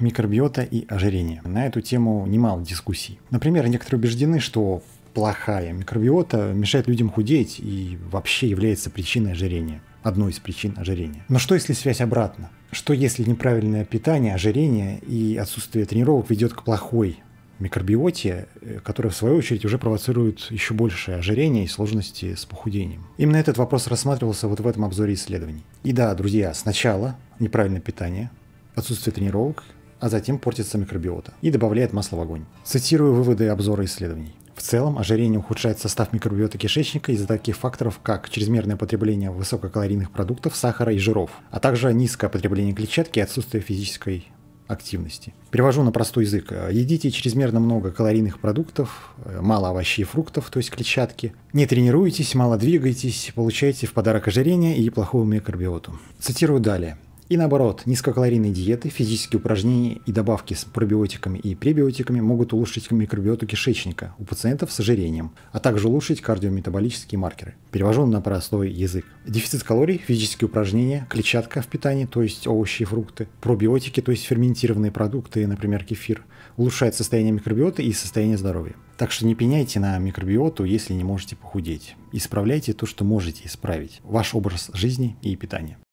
микробиота и ожирение. На эту тему немало дискуссий. Например, некоторые убеждены, что плохая микробиота мешает людям худеть и вообще является причиной ожирения. Одной из причин ожирения. Но что если связь обратна? Что если неправильное питание, ожирение и отсутствие тренировок ведет к плохой микробиоте, э, которая в свою очередь уже провоцирует еще большее ожирение и сложности с похудением. Именно этот вопрос рассматривался вот в этом обзоре исследований. И да, друзья, сначала неправильное питание, отсутствие тренировок а затем портится микробиота и добавляет масло в огонь. Цитирую выводы обзора исследований. В целом, ожирение ухудшает состав микробиота кишечника из-за таких факторов, как чрезмерное потребление высококалорийных продуктов, сахара и жиров, а также низкое потребление клетчатки и отсутствие физической активности. Перевожу на простой язык. Едите чрезмерно много калорийных продуктов, э, мало овощей и фруктов, то есть клетчатки. Не тренируйтесь, мало двигайтесь, получаете в подарок ожирение и плохую микробиоту. Цитирую далее. И наоборот, низкокалорийные диеты, физические упражнения и добавки с пробиотиками и пребиотиками могут улучшить микробиоту кишечника у пациентов с ожирением, а также улучшить кардиометаболические маркеры. Перевожу на простой язык. Дефицит калорий, физические упражнения, клетчатка в питании, то есть овощи и фрукты, пробиотики, то есть ферментированные продукты, например, кефир, улучшает состояние микробиоты и состояние здоровья. Так что не пеняйте на микробиоту, если не можете похудеть. Исправляйте то, что можете исправить. Ваш образ жизни и питания.